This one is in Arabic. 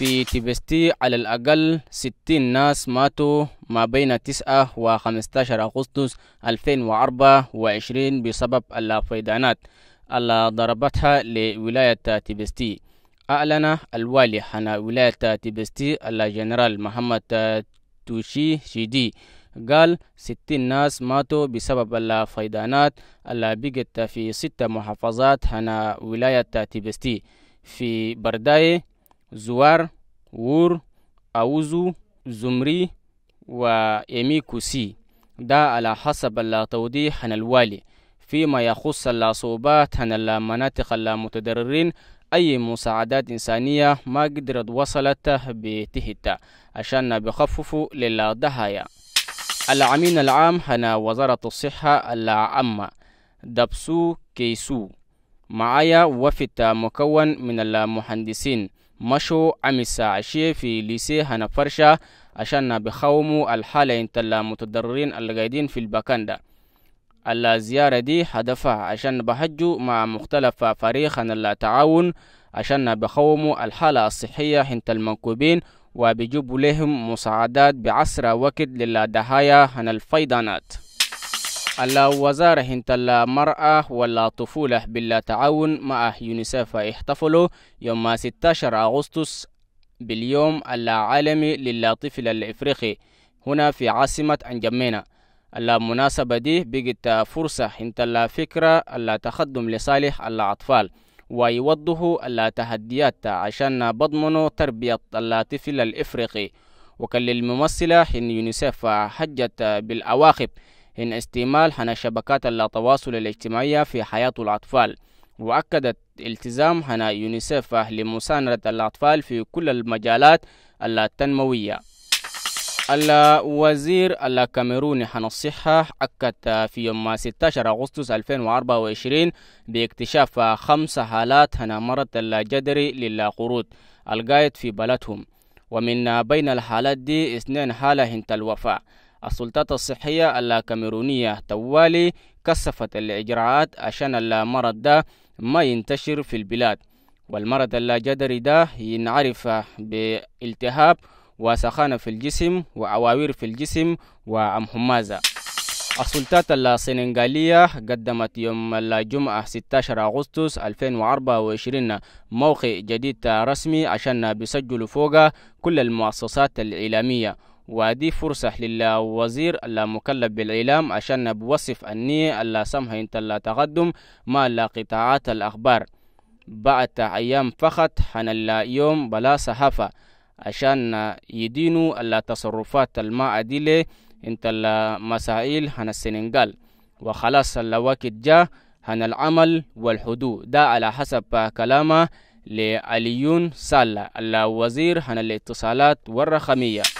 في تيبستي على الأقل 60 ناس ماتوا ما بين 9 و 15 أغسطس 2024 بسبب الفيضانات اللي ضربتها لولاية تيبستي أعلن الوالي حنا ولاية تيبستي الجنرال محمد توشي شيدي قال 60 ناس ماتوا بسبب الفيضانات اللي بقت في 6 محافظات حنا ولاية تيبستي في برداي زوار وور أوزو زمري كوسي ده على حسب التوضيح عن الوالي فيما يخص اللاصوبات عن المناطق المتضررين أي مساعدات إنسانية ما قدرت وصلت بتهتا عشان بخففوا للضحايا العمين العام هنا وزارة الصحة العامة دبسو كيسو معايا وفد مكون من المهندسين مشو عمسا عشي في ليسي فرشا عشان بخوموا الحالة انت المتضررين اللي في البكان الزيارة دي هدفها عشان بحجو مع مختلف فريق التعاون عشان بخوموا الحالة الصحية انت المنكوبين وبيجيبوا لهم مساعدات بعسر وقت للدهاية عن الفيضانات على وزارة هنت المرأة والطفولة بالتعاون مع يونيسف يحتفلوا يوم 16 أغسطس باليوم العالمي للطفل الإفريقي هنا في عاصمة أنجمينا المناسبة دي بقت فرصة انت الفكرة اللي تخدم لصالح الأطفال ويوضحوا التحديات عشان بضمنوا تربية الطفل الإفريقي وكل الممثلة حين يونيسف حجت بالأواخب إن استعمال حنا شبكات التواصل الاجتماعي في حياة الأطفال وأكدت التزام حنا يونيسيف لمساندة الأطفال في كل المجالات التنموية الوزير الكاميروني حنا الصحة أكد في يوم 16 أغسطس 2024 باكتشاف خمس حالات حنا مرض الجدري للقرود القايد في بلدهم ومن بين الحالات دي اثنين حالة هنت الوفاة السلطات الصحية الكاميرونية توالي كثفت الإجراءات عشان المرض ده ما ينتشر في البلاد والمرض اللاجدري ده ينعرف بالتهاب وسخانة في الجسم وعواوير في الجسم وأمهمازة السلطات السنغالية قدمت يوم الجمعة 16 أغسطس 2024 موقع جديد رسمي عشان بيسجلوا فوق كل المؤسسات الإعلامية وادي فرصة للوزير المكلف بالإعلام عشان بوصف النية اللا سمها انت لا تقدم مع قطاعات الأخبار بعد أيام فقط حنلا يوم بلا صحافة عشان يدينوا التصرفات ديلي انت مسائل عن السنغال وخلاص وقت جاء عن العمل والحدو ده على حسب كلامه لعليون سالة الوزير عن الاتصالات والرقمية